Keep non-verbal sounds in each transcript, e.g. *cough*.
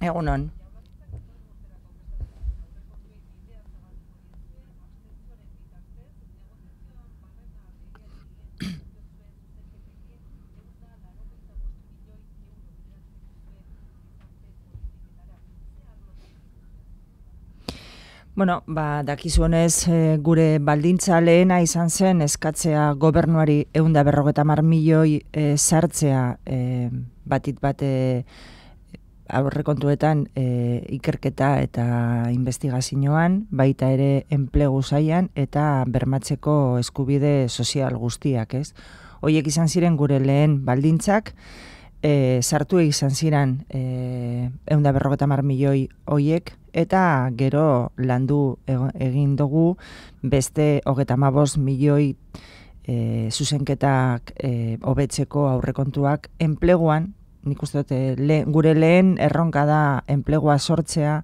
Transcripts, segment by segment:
Egunon. Bueno, ba, dakizuenez e, eh, gure baldintza lehena izan zen eskatzea gobernuari eunda berrogetamar milioi e, sartzea eh, batit bate aurrekontuetan eh, ikerketa eta investigazioan, baita ere enplegu zaian eta bermatzeko eskubide sozial guztiak, ez? Hoiek izan ziren gure lehen baldintzak, e, eh, sartu izan ziren e, eh, eunda berrogeta mar milioi hoiek, eta gero landu egin dugu beste hogeta mabos milioi e, zuzenketak hobetzeko aurrekontuak enpleguan nik uste dute, eh, gure lehen erronka da enplegua sortzea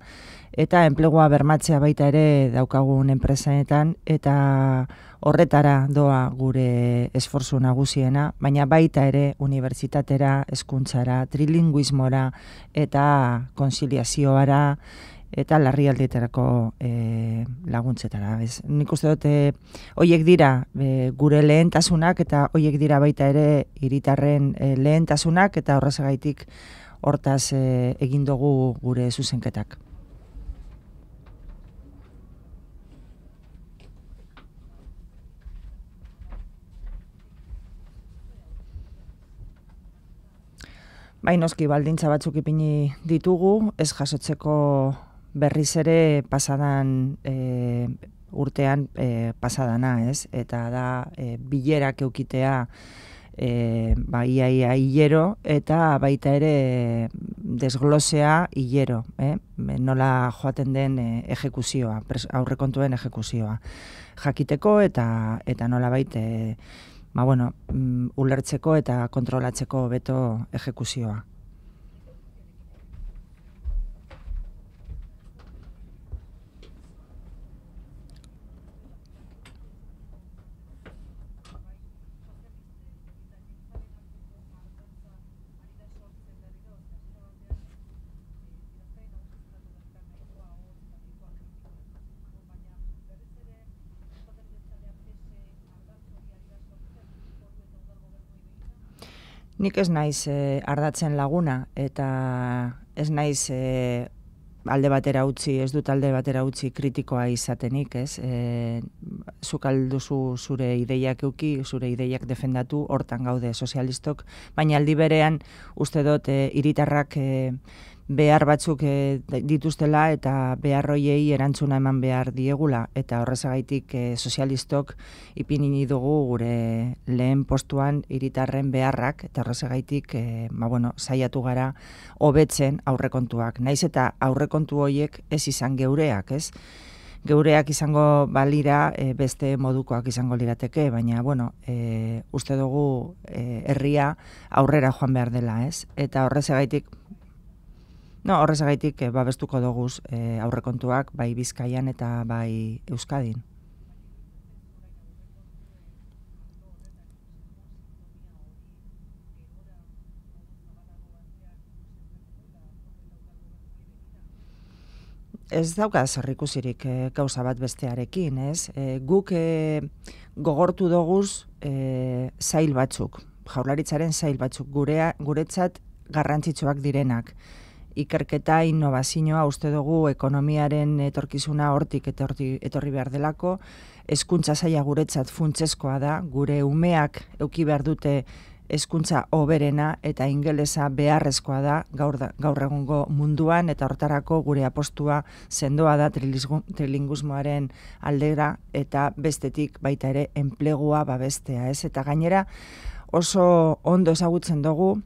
eta enplegua bermatzea baita ere daukagun enpresanetan eta horretara doa gure esforzu nagusiena, baina baita ere unibertsitatera, hezkuntzara, trilinguismora eta konsiliazioara eta larrialdietarako e, laguntzetara. Ez. Nik uste dute, eh, hoiek dira e, gure lehentasunak eta hoiek dira baita ere hiritarren e, lehentasunak eta horrezagaitik hortaz e, egin dugu gure zuzenketak. Bai, noski baldintza batzuk ipini ditugu, ez jasotzeko berriz ere pasadan e, urtean e, pasadana, ez? Eta da e, bilerak eukitea e, ba, eta baita ere desglosea hilero, eh? nola joaten den e, ejekuzioa, aurrekontuen ejekuzioa. Jakiteko eta, eta nola baite ba, bueno, mm, ulertzeko eta kontrolatzeko beto ejekuzioa. Nik ez naiz e, ardatzen laguna eta ez naiz e, alde batera utzi, ez dut alde batera utzi kritikoa izatenik, ez? E, zukalduzu zure ideiak euki, zure ideiak defendatu, hortan gaude sozialistok, baina aldi berean uste dut eh, hiritarrak eh, behar batzuk e, dituztela eta behar hoiei erantzuna eman behar diegula eta horrezagaitik sozialistok ipini dugu gure lehen postuan hiritarren beharrak eta horrezagaitik e, ba bueno, saiatu gara hobetzen aurrekontuak. Naiz eta aurrekontu hoiek ez izan geureak, ez? geureak izango balira e, beste modukoak izango lirateke, baina bueno, e, uste dugu e, herria aurrera joan behar dela, ez? Eta horrezagaitik No, horrezagaitik e, babestuko dugu e, aurrekontuak bai Bizkaian eta bai Euskadin. ez dauka zerrikusirik e, gauza bat bestearekin, ez? E, guk e, gogortu doguz e, zail batzuk, jaularitzaren zail batzuk, gurea, guretzat garrantzitsuak direnak. Ikerketa innovazioa uste dugu ekonomiaren etorkizuna hortik etorri, behar delako, hezkuntza zaila guretzat funtzeskoa da, gure umeak euki behar dute hezkuntza oberena eta ingelesa beharrezkoa da gaur, gaur egungo munduan eta hortarako gure apostua sendoa da trilingusmoaren aldera eta bestetik baita ere enplegua babestea, ez? Eta gainera oso ondo ezagutzen dugu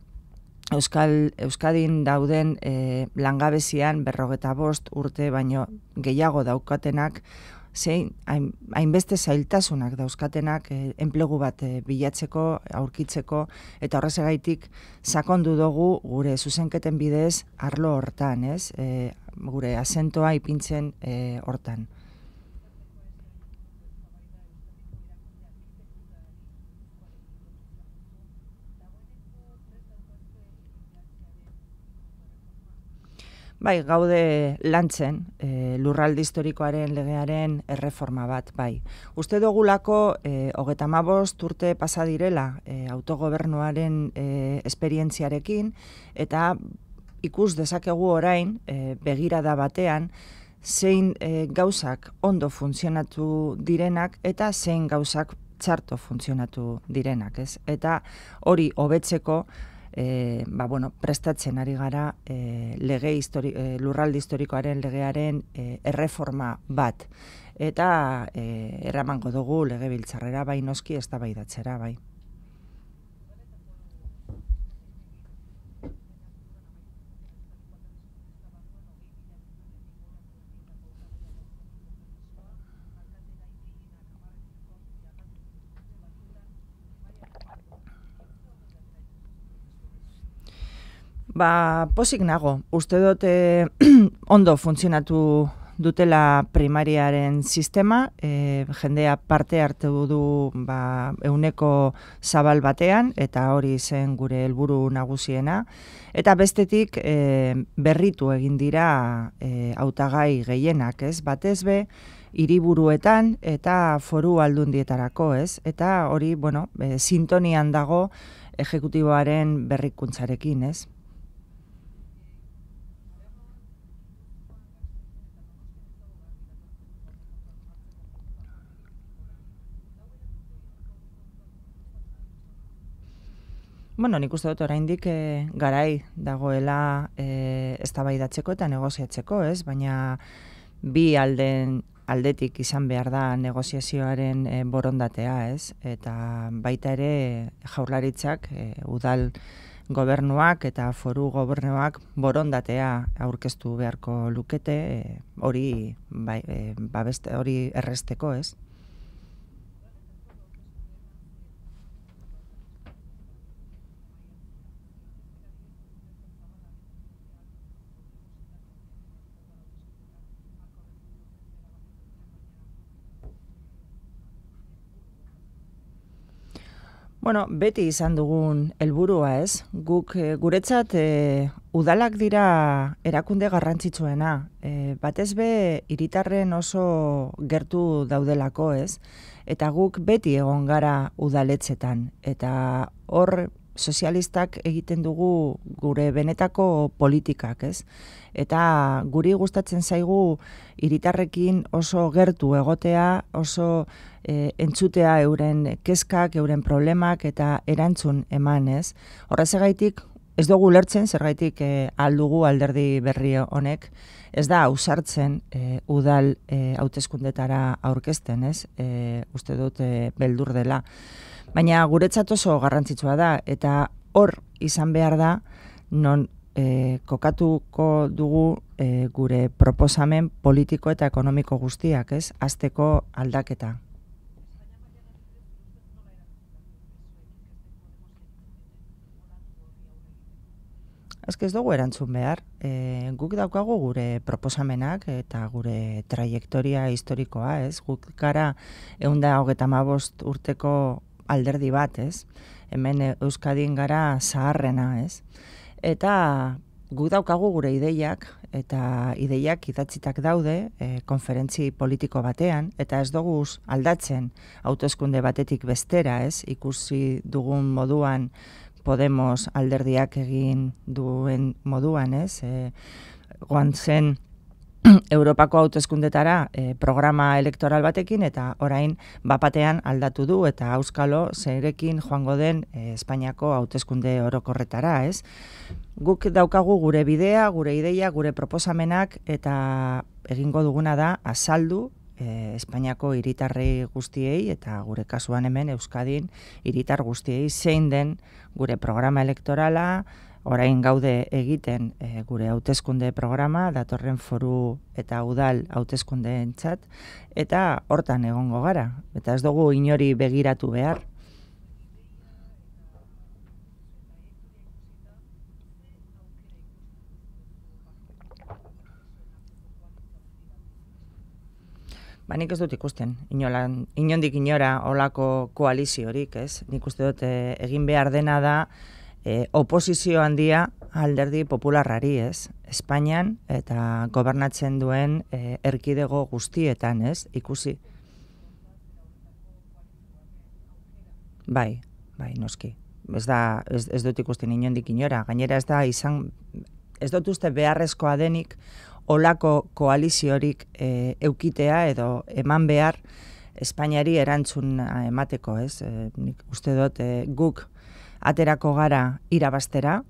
Euskal, Euskadin dauden e, langabezian berrogeta bost urte baino gehiago daukatenak zein hainbeste hain zailtasunak dauzkatenak eh, enplegu bat eh, bilatzeko, aurkitzeko eta horrezegaitik sakondu dugu gure zuzenketen bidez arlo hortan, ez? Eh, gure asentoa ipintzen hortan. Bai, gaude lantzen e, lurralde historikoaren legearen erreforma bat, bai. Uste dugulako, e, eh, hogeta mabos, turte pasadirela e, eh, autogobernuaren e, esperientziarekin, eta ikus dezakegu orain, e, begira batean, zein e, gauzak ondo funtzionatu direnak eta zein gauzak txarto funtzionatu direnak, ez? Eta hori hobetzeko e, ba, bueno, prestatzen ari gara e, lege histori, e, historikoaren legearen e, erreforma bat. Eta e, erramango dugu legebiltzarrera bai noski ez bai datzera, bai. Ba, posik nago. Uste dute eh, *clears throat* ondo funtzionatu dutela primariaren sistema, e, jendea parte hartu du ba, euneko zabal batean, eta hori zen gure helburu nagusiena. Eta bestetik e, berritu egin dira e, autagai gehienak, ez? Batez be, hiriburuetan eta foru aldundietarako, ez? Eta hori, bueno, e, sintonian dago ejecutiboaren berrikuntzarekin, ez? Bueno, nik uste dut oraindik e, garai dagoela e, eztabaidatzeko eta negoziatzeko, ez? Baina bi alden aldetik izan behar da negoziazioaren e, borondatea, ez? Eta baita ere jaurlaritzak, e, udal gobernuak eta foru gobernuak borondatea aurkeztu beharko lukete e, hori bai, e, babeste, hori erresteko, ez? Bueno, beti izan dugun helburua ez, guk eh, guretzat e, udalak dira erakunde garrantzitsuena, e, batez be hiritarren oso gertu daudelako ez, eta guk beti egon gara udaletzetan, eta hor sozialistak egiten dugu gure benetako politikak, ez? Eta guri gustatzen zaigu hiritarrekin oso gertu egotea, oso e, entzutea euren kezkak, euren problemak eta erantzun eman, ez? Horrezegaitik ez dugu lertzen zergaitik e, aldugu alderdi berri honek. Ez da ausartzen e, udal e, hauteskundetara aurkezten, ez? E, uste dut e, beldur dela baina guretzat oso garrantzitsua da, eta hor izan behar da, non e, kokatuko dugu eh, gure proposamen politiko eta ekonomiko guztiak, ez? Azteko aldaketa. Azk ez dugu erantzun behar, eh, guk daukagu gure proposamenak eta gure trajektoria historikoa, ez? Guk gara eunda hogeta mabost urteko alderdi bat, ez? Hemen Euskadin gara zaharrena, ez? Eta gu daukagu gure ideiak eta ideiak idatzitak daude e, konferentzi politiko batean eta ez dugu aldatzen autoezkunde batetik bestera, ez? Ikusi dugun moduan Podemos alderdiak egin duen moduan, ez? E, Goan zen *clears throat* Europako hautezkundetara eh, programa elektoral batekin eta orain bapatean aldatu du eta auskalo zerekin joango den eh, Espainiako hautezkunde orokorretara, ez? Guk daukagu gure bidea, gure ideia, gure proposamenak eta egingo duguna da azaldu eh, Espainiako hiritarri guztiei eta gure kasuan hemen Euskadin hiritar guztiei zein den gure programa elektorala, orain gaude egiten e, gure hauteskunde programa, datorren foru eta udal hauteskunde entzat, eta hortan egongo gara, eta ez dugu inori begiratu behar. Ba, nik ez dut ikusten, inolan, inondik inora olako koaliziorik, ez? Nik uste dut e, egin behar dena da, e, oposizio handia alderdi popularrari, ez? Espainian eta gobernatzen duen e, erkidego guztietan, ez? Ikusi. Bai, bai, noski. Ez da, ez, ez dut ikusten inondik inora. Gainera ez da, izan, ez dut uste beharrezkoa denik olako koaliziorik e, eukitea edo eman behar Espainiari erantzun emateko, ez? E, uste dut e, guk aterako gara irabastera,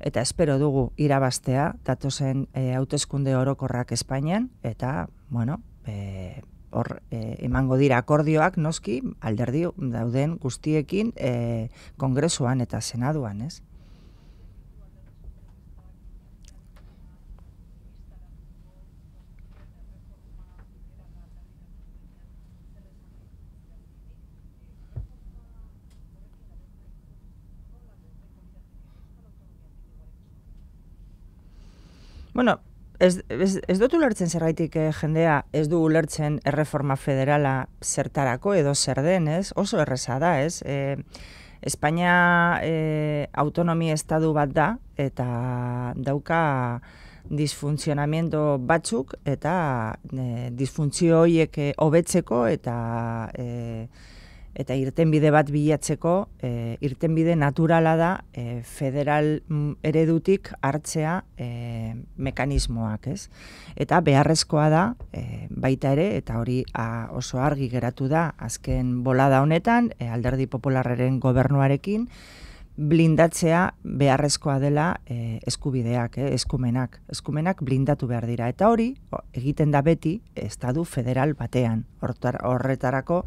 eta espero dugu irabastea, datozen eh, hauteskunde orokorrak Espainian, eta, bueno, e, hor eh, emango dira akordioak noski alderdi dauden guztiekin e, kongresuan eta senaduan, ez? Bueno, ez, ez, ez dut ulertzen zerbaitik eh, jendea, ez du ulertzen erreforma federala zertarako edo zer den, Oso erresa da, ez? E, Espainia e, autonomi estadu bat da eta dauka disfunzionamiento batzuk eta e, disfunzio horiek hobetzeko eta e, eta irtenbide bat bilatzeko, e, irtenbide naturala da e, federal mm, eredutik hartzea e, mekanismoak, ez? Eta beharrezkoa da, e, baita ere, eta hori a, oso argi geratu da, azken bolada honetan, e, alderdi popularren gobernuarekin, blindatzea beharrezkoa dela e, eskubideak, e, eskumenak. Eskumenak blindatu behar dira. Eta hori, egiten da beti, estadu federal batean. Horretarako,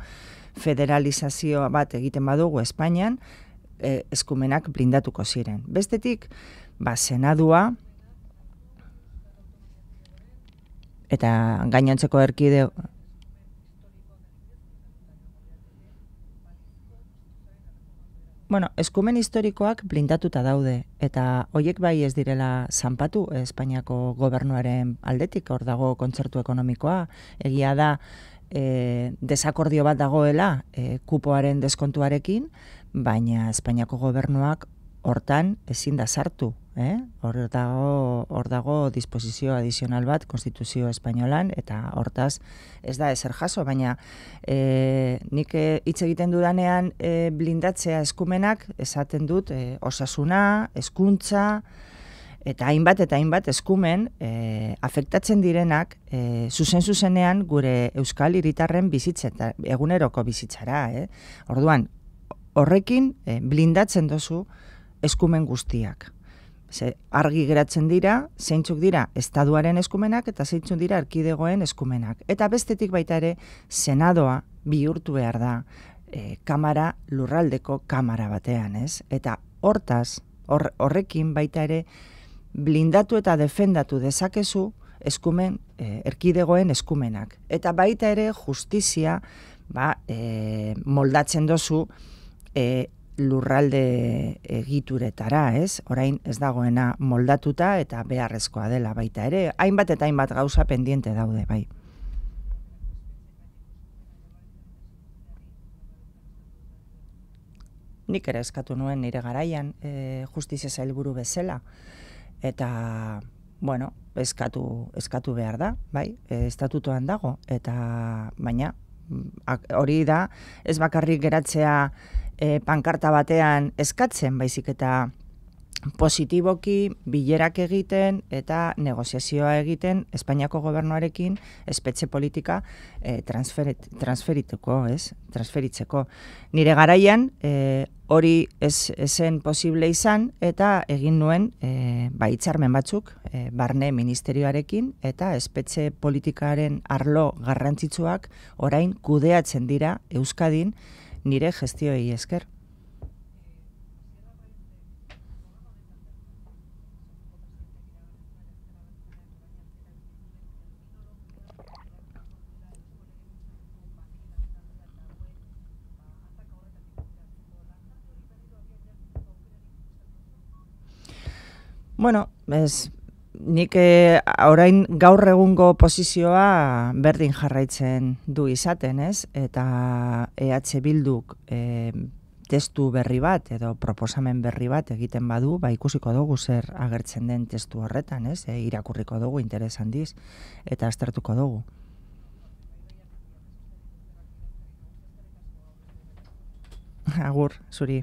federalizazioa bat egiten badugu Espainian, eh, eskumenak blindatuko ziren. Bestetik, ba, senadua, eta gainontzeko erkide... Bueno, eskumen historikoak blindatuta daude, eta hoiek bai ez direla zanpatu Espainiako gobernuaren aldetik, hor dago kontzertu ekonomikoa, egia da, e, desakordio bat dagoela e, kupoaren deskontuarekin, baina Espainiako gobernuak hortan ezin da sartu. Eh? Hor dago, hor dago disposizio adizional bat konstituzio espainolan eta hortaz ez da ezer jaso, baina e, nik e, hitz egiten dudanean e, blindatzea eskumenak esaten dut e, osasuna, eskuntza, eta hainbat eta hainbat eskumen e, afektatzen direnak e, zuzen zuzenean gure euskal hiritarren bizitzeta eguneroko bizitzara, eh? Orduan horrekin e, blindatzen dozu eskumen guztiak. Ze argi geratzen dira zeintzuk dira estaduaren eskumenak eta zeintzuk dira arkidegoen eskumenak. Eta bestetik baita ere senadoa bihurtu behar da e, kamara lurraldeko kamara batean, ez? Eta hortaz, hor, horrekin baita ere blindatu eta defendatu dezakezu eskumen eh, erkidegoen eskumenak eta baita ere justizia ba eh, moldatzen dozu eh, lurralde egituretara, ez? Orain ez dagoena moldatuta eta beharrezkoa dela baita ere. Hainbat eta hainbat gauza pendiente daude, bai. Nik ere eskatu nuen nire garaian e, justizia zailburu bezala eta bueno, eskatu, eskatu behar da, bai, e, estatutoan dago, eta baina mm, hori da, ez bakarrik geratzea e, pankarta batean eskatzen, baizik eta positiboki bilerak egiten eta negoziazioa egiten Espainiako gobernuarekin espetxe politika eh, transferituko, ez? Transferitzeko. Nire garaian eh, hori ez, ezen posible izan eta egin nuen e, eh, baitzarmen batzuk barne ministerioarekin eta espetxe politikaren arlo garrantzitsuak orain kudeatzen dira Euskadin nire gestioei esker. Bueno, ez, nik e, orain gaur egungo posizioa berdin jarraitzen du izaten, ez? Eta EH Bilduk eh, testu berri bat edo proposamen berri bat egiten badu, ba ikusiko dugu zer agertzen den testu horretan, ez? E, irakurriko dugu interes handiz eta astertuko dugu. Agur, zuri.